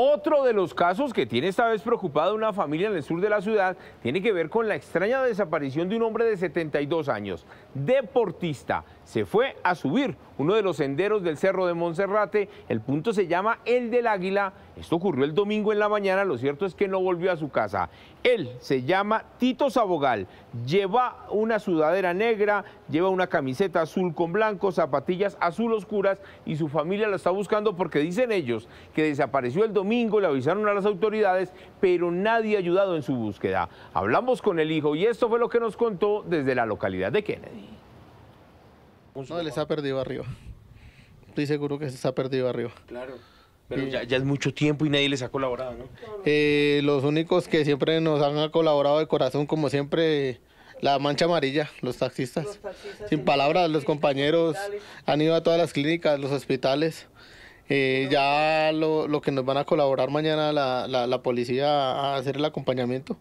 Otro de los casos que tiene esta vez preocupada una familia en el sur de la ciudad tiene que ver con la extraña desaparición de un hombre de 72 años, deportista. Se fue a subir uno de los senderos del Cerro de Monserrate, el punto se llama El del Águila. Esto ocurrió el domingo en la mañana, lo cierto es que no volvió a su casa. Él se llama Tito Sabogal, lleva una sudadera negra, lleva una camiseta azul con blanco, zapatillas azul oscuras y su familia la está buscando porque dicen ellos que desapareció el domingo domingo, le avisaron a las autoridades, pero nadie ha ayudado en su búsqueda. Hablamos con el hijo y esto fue lo que nos contó desde la localidad de Kennedy. No, les ha perdido arriba. Estoy seguro que se ha perdido arriba. Claro. Pero ya, es mucho tiempo y nadie les ha colaborado, ¿no? Eh, los únicos que siempre nos han colaborado de corazón, como siempre, la mancha amarilla, Los taxistas sin palabras, los compañeros han ido a todas las clínicas, los hospitales. Eh, ya lo, lo, que nos van a colaborar mañana la, la policía a hacer el acompañamiento.